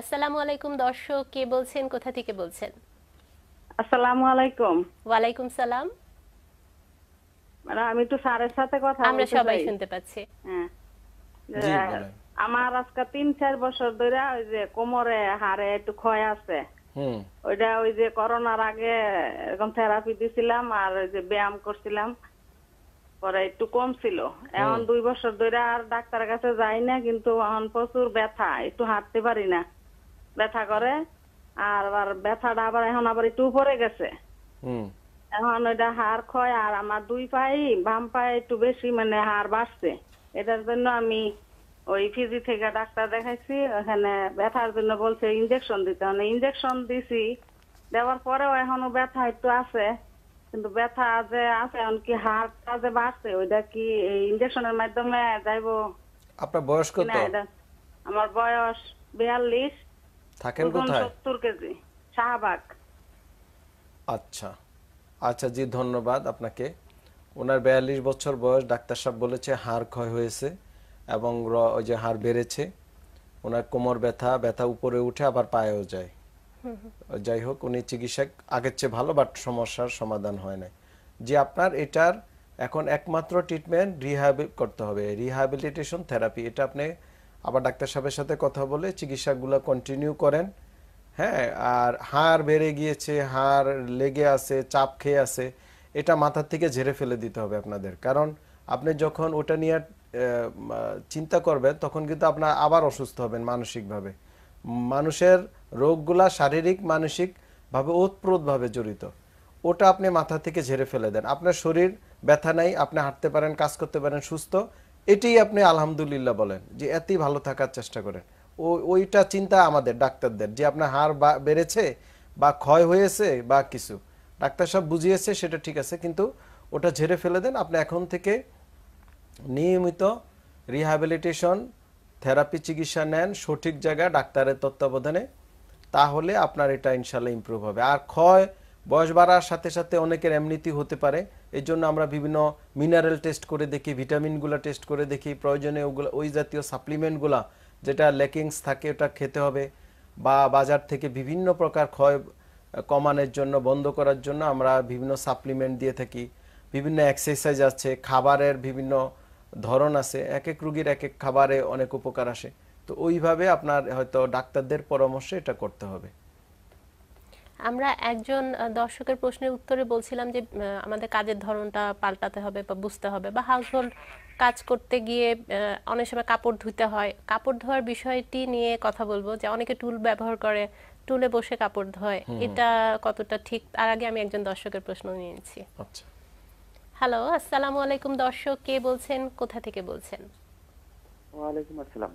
আসসালামু আলাইকুম দর্শক কে বলছেন কোথা থেকে বলছেন আসসালামু আলাইকুম ওয়ালাইকুম সালাম মানে আমি একটু স্যারের সাথে কথা আমরা সবাই শুনতে পাচ্ছি হ্যাঁ। আমার আজকে তিন চার বছর ধরে ওই যে কোমরে হাড়ে একটু ক্ষয় আছে ওইটা ওই যে করোনার আগে এরকম থেরাপি দিছিলাম আর ওই যে ব্যায়াম করছিলাম পরে একটু কম ছিল এখন দুই বছর ধরে আর ডাক্তারের কাছে যাই না কিন্তু এখন প্রচুর ব্যথা একটু হাঁটতে পারি না ব্যথা করে আর আবার ব্যথাটা আবার এখন আবার একটু উপরে গেছে এখন ওইটা হাড় ক্ষয় আর আমার দুই পায়ে বাম পায়ে একটু বেশি মানে হাড় বাড়ছে এটার জন্য আমি ওই ফিজি থেকে ডাক্তার দেখাইছি ওখানে ব্যথার জন্য বলছে ইনজেকশন দিতে মানে ইনজেকশন দিছি দেওয়ার পরেও এখনো ব্যথা একটু আছে কিন্তু ব্যথা যে আছে এমনকি হাড়টা যে বাড়ছে ওইটা কি এই ইনজেকশনের মাধ্যমে যাইব আপনার বয়স কত আমার বয়স বিয়াল্লিশ থাকেন কোথায় 70 কেজি শাহবাগ আচ্ছা আচ্ছা জি ধন্যবাদ আপনাকে ওনার বিয়াল্লিশ বছর বয়স ডাক্তার সাহেব বলেছে হাড় ক্ষয় হয়েছে এবং ওই যে হাড় বেড়েছে ওনার কোমর ব্যথা ব্যথা উপরে উঠে আবার পায়েও যায় যাই হোক উনি চিকিৎসা আগের চেয়ে ভালো বাট সমস্যার সমাধান হয় নাই যে আপনার এটার এখন একমাত্র ট্রিটমেন্ট রিহ্যাব করতে হবে রিহাবিলিটেশন থেরাপি এটা আপনি আবার ডাক্তার সাহেবের সাথে কথা বলে চিকিৎসাগুলো কন্টিনিউ করেন হ্যাঁ আর হাড় বেড়ে গিয়েছে হাড় লেগে আছে চাপ খেয়ে আছে এটা মাথার থেকে ঝেড়ে ফেলে দিতে হবে আপনাদের কারণ আপনি যখন ওটা নিয়ে চিন্তা করবেন তখন কিন্তু আপনার আবার অসুস্থ হবেন মানসিকভাবে মানুষের রোগগুলা শারীরিক মানসিকভাবে ওতপ্রোতভাবে জড়িত ওটা আপনি মাথা থেকে ঝেড়ে ফেলে দেন আপনার শরীর ব্যথা নাই আপনি হাঁটতে পারেন কাজ করতে পারেন সুস্থ এটাই আপনি আলহামদুলিল্লাহ বলেন যে এতই ভালো থাকার চেষ্টা করেন ও ওইটা চিন্তা আমাদের ডাক্তারদের যে আপনার হাড় বেড়েছে বা ক্ষয় হয়েছে বা কিছু ডাক্তার সব বুঝিয়েছে সেটা ঠিক আছে কিন্তু ওটা ঝেড়ে ফেলে দেন আপনি এখন থেকে নিয়মিত রিহ্যাবিলিটেশন থেরাপি চিকিৎসা নেন সঠিক জায়গায় ডাক্তারের তত্ত্বাবধানে তাহলে আপনার এটা ইনশাল্লাহ ইম্প্রুভ হবে আর ক্ষয় বয়স বাড়ার সাথে সাথে অনেকের এমনিতি হতে পারে এর জন্য আমরা বিভিন্ন মিনারেল টেস্ট করে দেখি ভিটামিনগুলো টেস্ট করে দেখি প্রয়োজনে ওগুলো ওই জাতীয় সাপ্লিমেন্টগুলা যেটা লেকিংস থাকে ওটা খেতে হবে বা বাজার থেকে বিভিন্ন প্রকার ক্ষয় কমানোর জন্য বন্ধ করার জন্য আমরা বিভিন্ন সাপ্লিমেন্ট দিয়ে থাকি বিভিন্ন এক্সারসাইজ আছে খাবারের বিভিন্ন ধরন আছে এক এক রুগীর এক এক খাবারে অনেক উপকার আসে তো ওইভাবে আপনার হয়তো ডাক্তারদের পরামর্শে এটা করতে হবে আমরা একজন দর্শকের প্রশ্নের উত্তরে বলছিলাম যে আমাদের কাজের ধরনটা পাল্টাতে হবে বা বুঝতে হবে বা হাউসহোল্ড কাজ করতে গিয়ে অনেক সময় কাপড় ধুতে হয় কাপড় ধোয়ার বিষয়টি নিয়ে কথা বলবো যে অনেকে টুল ব্যবহার করে টুলে বসে কাপড় ধোয় এটা কতটা ঠিক তার আগে আমি একজন দর্শকের প্রশ্ন নিয়েছি হ্যালো আচ্ছা। আসসালামু আলাইকুম দর্শক কে বলছেন কোথা থেকে বলছেন আসসালাম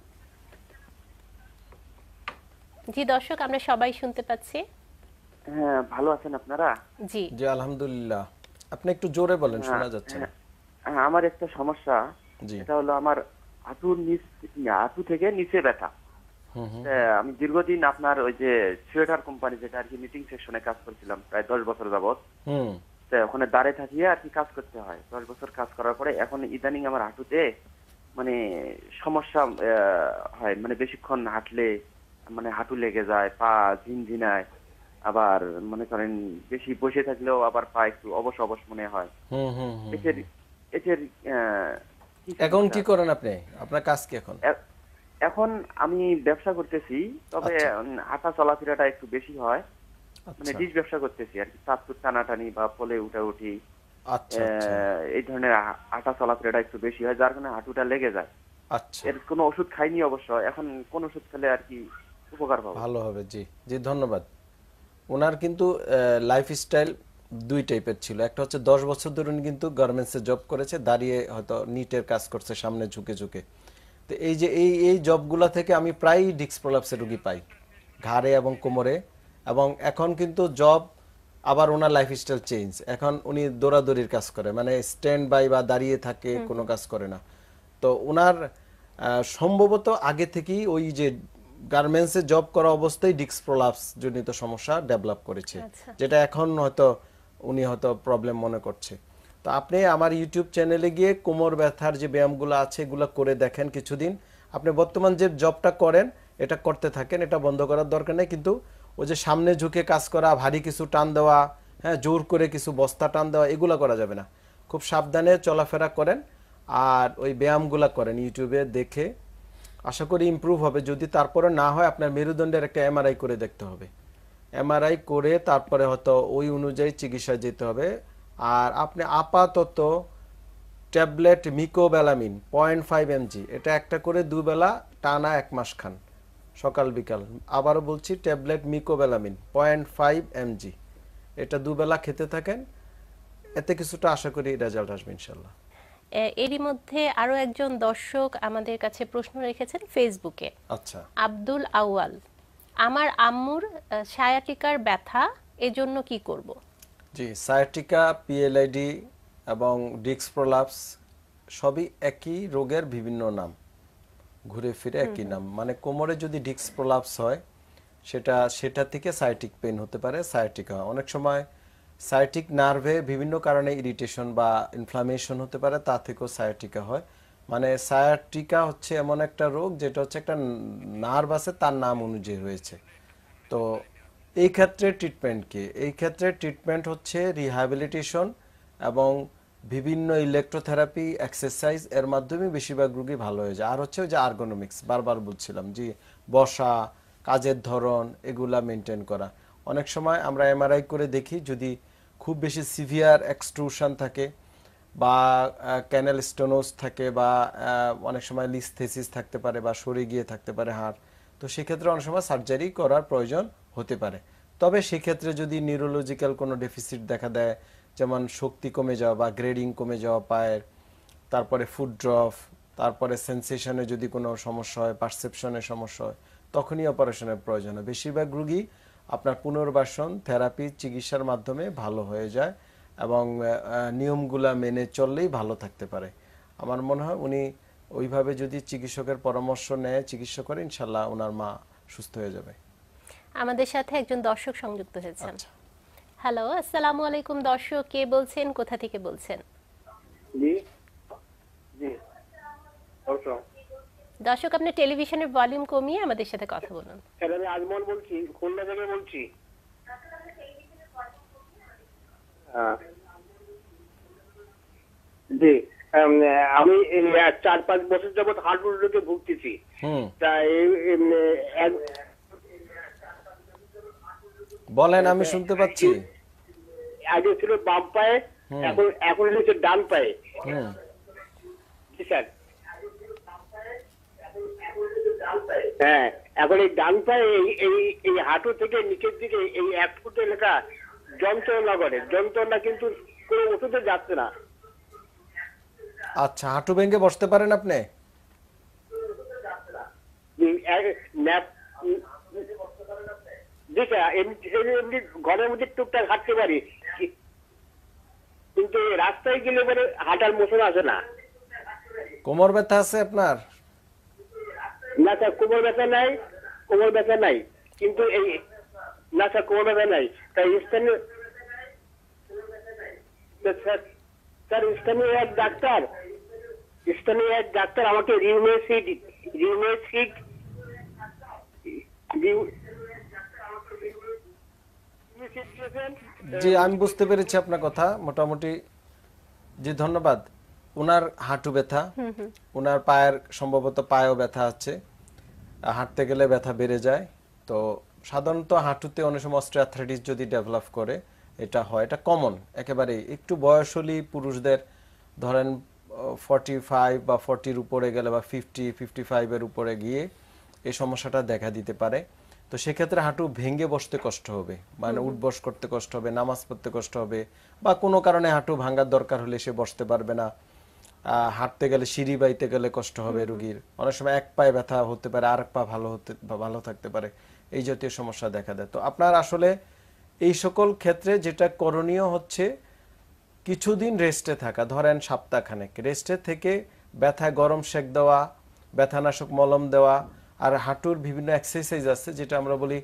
জি দর্শক আমরা সবাই শুনতে পাচ্ছি হ্যাঁ, ভালো আছেন আপনারা জি জি আলহামদুলিল্লাহ আপনি একটু জোরে বলেন হ্যাঁ, শোনা যাচ্ছে না হ্যাঁ, আমার একটা সমস্যা এটা হলো আমার নিচ থেকে নিচে ব্যথা আমি দীর্ঘদিন আপনার ওই যে সোয়েটার কোম্পানি যেটা আর কি মিটিং সেকশনে কাজ করছিলাম প্রায় দশ বছর যাবৎ ওখানে দাঁড়িয়ে থাকিয়ে আর কি কাজ করতে হয় দশ বছর কাজ করার পরে এখন ইদানিং আমার হাঁটুতে মানে সমস্যা হয় মানে বেশিক্ষণ হাঁটলে মানে হাঁটু লেগে যায় পা ঝিনঝিনায় আবার মনে করেন বেশি বসে থাকলেও আবার পা একটু অবশ অবশ মনে হয় এসের এসের এখন কি করেন আপনি আপনার কাজ কি এখন এখন আমি ব্যবসা করতেছি তবে আচ্ছা। হাঁটা চলাফেরাটা একটু বেশি হয় মানে আচ্ছা। ডিশ ব্যবসা করতেছি আর কি চাঁদপুর টানাটানি বা পলে উঠা উঠি আচ্ছা, এই ধরনের হাঁটা চলাফেরাটা একটু বেশি হয় যার কারণে হাঁটুটা লেগে যায় এর কোনো ওষুধ খাইনি অবশ্য এখন কোন ওষুধ খেলে আর কি উপকার পাবো ভালো হবে জি জি ধন্যবাদ ওনার কিন্তু লাইফ স্টাইল দুই টাইপের ছিল একটা হচ্ছে দশ বছর ধরুন কিন্তু গার্মেন্টসে জব করেছে দাঁড়িয়ে হয়তো নিটের কাজ করছে সামনে ঝুঁকে ঝুঁকে তো এই যে এই এই জবগুলা থেকে আমি প্রায়ই ডিস্ক প্রলাপসে রুগী পাই ঘাড়ে এবং কোমরে এবং এখন কিন্তু জব আবার ওনার লাইফস্টাইল চেঞ্জ এখন উনি দৌড়াদৌড়ির কাজ করে মানে স্ট্যান্ড বাই বা দাঁড়িয়ে থাকে কোনো কাজ করে না তো ওনার সম্ভবত আগে থেকেই ওই যে গার্মেন্টসে জব করা অবস্থায় ডিক্স প্রলাপস জনিত সমস্যা ডেভেলপ করেছে আচ্ছা। যেটা এখন হয়তো উনি হয়তো প্রবলেম মনে করছে তো আপনি আমার ইউটিউব চ্যানেলে গিয়ে কোমর ব্যথার যে ব্যায়ামগুলো আছে এগুলো করে দেখেন কিছুদিন আপনি বর্তমান যে জবটা করেন এটা করতে থাকেন এটা বন্ধ করার দরকার নেই কিন্তু ওই যে সামনে ঝুঁকে কাজ করা ভারী কিছু টান দেওয়া হ্যাঁ জোর করে কিছু বস্তা টান দেওয়া এগুলো করা যাবে না খুব সাবধানে চলাফেরা করেন আর ওই ব্যায়ামগুলো করেন ইউটিউবে দেখে আশা করি ইম্প্রুভ হবে যদি তারপরে না হয় আপনার মেরুদণ্ডের একটা এমআরআই করে দেখতে হবে এমআরআই করে তারপরে হয়তো ওই অনুযায়ী চিকিৎসা যেতে হবে আর আপনি আপাতত tablet mecobalamin point five mg এটা একটা করে দুবেলা টানা এক মাস খান সকাল বিকাল আবারও বলছি tablet mecobalamin point five mg এটা দুবেলা খেতে থাকেন এতে কিছুটা আশা করি রেজাল্ট আসবে ইনশাল্লাহ এরই মধ্যে আরো একজন দর্শক আমাদের কাছে প্রশ্ন রেখেছেন ফেসবুকে আচ্ছা আব্দুল আউয়াল আমার আম্মুর সায়াটিকার ব্যথা এজন্য কি করব জি সায়াটিকা পিএলআইডি এবং ডিক্স প্রলাপস সবই একই রোগের বিভিন্ন নাম ঘুরে ফিরে একই নাম মানে কোমরে যদি ডিক্স প্রলাপস হয় সেটা সেটা থেকে সায়াটিক পেন হতে পারে সায়াটিকা অনেক সময় সায়াটিক নার্ভে বিভিন্ন কারণে ইরিটেশন বা ইনফ্লামেশন হতে পারে তা থেকেও সায়াটিকা হয় মানে সায়াটিকা হচ্ছে এমন একটা রোগ যেটা হচ্ছে একটা নার্ভ আছে তার নাম অনুযায়ী রয়েছে তো এই ক্ষেত্রে ট্রিটমেন্ট কি এই ক্ষেত্রে ট্রিটমেন্ট হচ্ছে রিহ্যাবিলিটেশন এবং বিভিন্ন ইলেকট্রোথেরাপি এক্সারসাইজ এর মাধ্যমে বেশিরভাগ রোগী ভালো হয়ে যায় আর হচ্ছে ওই যে আর্গোনমিক্স বারবার বলছিলাম যে বসা কাজের ধরন এগুলা মেনটেন করা অনেক সময় আমরা এমআরআই করে দেখি যদি খুব বেশি সিভিয়ার এক্সট্রুশন থাকে বা ক্যানেল স্টোনোস থাকে বা অনেক সময় লিস্থেসিস থাকতে পারে বা সরে গিয়ে থাকতে পারে হাড় তো সেক্ষেত্রে অনেক সময় সার্জারি করার প্রয়োজন হতে পারে তবে সেক্ষেত্রে যদি নিউরোলজিক্যাল কোনো ডেফিসিট দেখা দেয় যেমন শক্তি কমে যাওয়া বা গ্রেডিং কমে যাওয়া পায়ের তারপরে ফুড ড্রপ তারপরে সেন্সেশনে যদি কোনো সমস্যা হয় পারসেপশনের সমস্যা হয় তখনই অপারেশনের প্রয়োজন হয় বেশিরভাগ রুগী আপনার পুনর্বাসন থেরাপি চিকিৎসার মাধ্যমে ভালো হয়ে যায় এবং নিয়মগুলা মেনে চললেই ভালো থাকতে পারে আমার মনে হয় উনি ওইভাবে যদি চিকিৎসকের পরামর্শ নেয় চিকিৎসা করে ইনশাল্লাহ ওনার মা সুস্থ হয়ে যাবে আমাদের সাথে একজন দর্শক সংযুক্ত হয়েছেন আচ্ছা। হ্যালো আসসালামু আলাইকুম দর্শক কে বলছেন কোথা থেকে বলছেন জি জি দর্শক দর্শক আপনি টেলিভিশনের ভলিউম কমিয়ে আমাদের সাথে কথা বলুন স্যার আমি আজমল বলছি খুলনা থেকে বলছি হ্যাঁ। জি আমি চার পাঁচ বছর যাবৎ হাঁটুর রোগে ভুগতেছি তা বলেন আমি শুনতে পাচ্ছি আগে ছিল বাম পায়ে এখন এখন হচ্ছে ডান পায়ে জি স্যার হ্যাঁ, এখন এই ডান এই এই হাঁটু থেকে নিচের দিকে এই এক যন্ত্রণা করে যন্ত্রণা কিন্তু ওষুধে যাচ্ছে না আচ্ছা হাঁটু ভেঙে বসতে পারেন আপনি এমনি ঘরের মধ্যে টুকটাক হাঁটতে পারি কিন্তু রাস্তায় গেলে পরে হাঁটার মোশন আসে না কোমর ব্যথা আছে আপনার না স্যার কোমর ব্যথা নাই কোমর ব্যথা নাই কিন্তু এই না স্যার কোমর ব্যথা নাই তাই স্থানীয় স্যার স্থানীয় এক ডাক্তার স্থানীয় এক ডাক্তার আমাকে রিউমেসিড রিউমেসিড জি আমি বুঝতে পেরেছি আপনার কথা মোটামুটি জি ধন্যবাদ ওনার হাঁটু ব্যথা ওনার পায়ের সম্ভবত পায়েও ব্যথা আছে হাঁটতে গেলে ব্যথা বেড়ে যায় তো সাধারণত হাঁটুতে অনেক সময় অস্ট্রিয়াথ্রাইটিস যদি ডেভেলপ করে এটা হয় এটা কমন একেবারেই একটু বয়স হলেই পুরুষদের ধরেন ফর্টি ফাইভ বা ফর্টির উপরে গেলে বা ফিফটি ফিফটি ফাইভের উপরে গিয়ে এই সমস্যাটা দেখা দিতে পারে তো সেক্ষেত্রে হাঁটু ভেঙে বসতে কষ্ট হবে মানে উঠবস করতে কষ্ট হবে নামাজ পড়তে কষ্ট হবে বা কোনো কারণে হাঁটু ভাঙার দরকার হলে সে বসতে পারবে না হাঁটতে গেলে সিঁড়ি বাইতে গেলে কষ্ট হবে রুগীর অনেক সময় এক পায়ে ব্যথা হতে পারে আর এক পা ভালো হতে ভালো থাকতে পারে এই জাতীয় সমস্যা দেখা দেয় তো আপনার আসলে এই সকল ক্ষেত্রে যেটা করণীয় হচ্ছে কিছুদিন রেস্টে থাকা ধরেন সপ্তাহখানেক রেস্টে থেকে ব্যথা গরম সেঁক দেওয়া ব্যথানাশক মলম দেওয়া আর হাঁটুর বিভিন্ন এক্সারসাইজ আছে যেটা আমরা বলি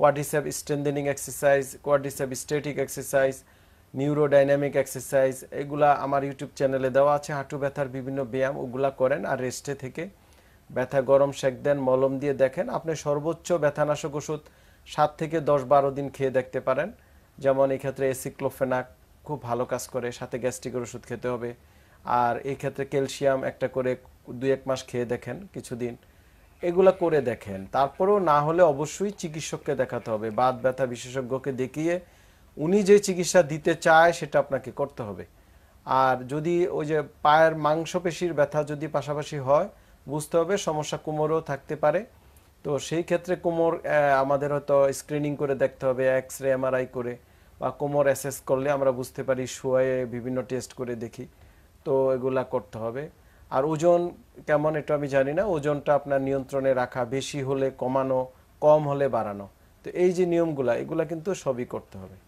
quadriceps strengthening exercise quadriceps static exercise neurodynamic exercise এগুলা আমার ইউটিউব চ্যানেলে দেওয়া আছে হাঁটু ব্যথার বিভিন্ন ব্যায়াম ওগুলা করেন আর রেস্টে থেকে ব্যথা গরম সেঁক দেন মলম দিয়ে দেখেন আপনি সর্বোচ্চ ব্যথানাশক ওষুধ সাত থেকে দশ বারো দিন খেয়ে দেখতে পারেন যেমন এক্ষেত্রে এসিক্লোফেনাক খুব ভালো কাজ করে সাথে গ্যাস্ট্রিকের ওষুধ খেতে হবে আর এই ক্ষেত্রে ক্যালসিয়াম একটা করে দুই এক মাস খেয়ে দেখেন কিছুদিন এগুলা করে দেখেন তারপরেও না হলে অবশ্যই চিকিৎসককে দেখাতে হবে বাত ব্যথা বিশেষজ্ঞকে দেখিয়ে উনি যে চিকিৎসা দিতে চায় সেটা আপনাকে করতে হবে আর যদি ওই যে পায়ের মাংসপেশির ব্যথা যদি পাশাপাশি হয় বুঝতে হবে সমস্যা কোমরও থাকতে পারে তো সেই ক্ষেত্রে কোমর আমাদের হয়তো স্ক্রিনিং করে দেখতে হবে এক্স রে এমআরআই করে বা কোমর অ্যাসেস করলে আমরা বুঝতে পারি শুয়ে বিভিন্ন টেস্ট করে দেখি তো এগুলা করতে হবে আর ওজন কেমন এটা আমি জানি না ওজনটা আপনার নিয়ন্ত্রণে রাখা বেশি হলে কমানো কম হলে বাড়ানো তো এই যে নিয়মগুলা এগুলা কিন্তু সবই করতে হবে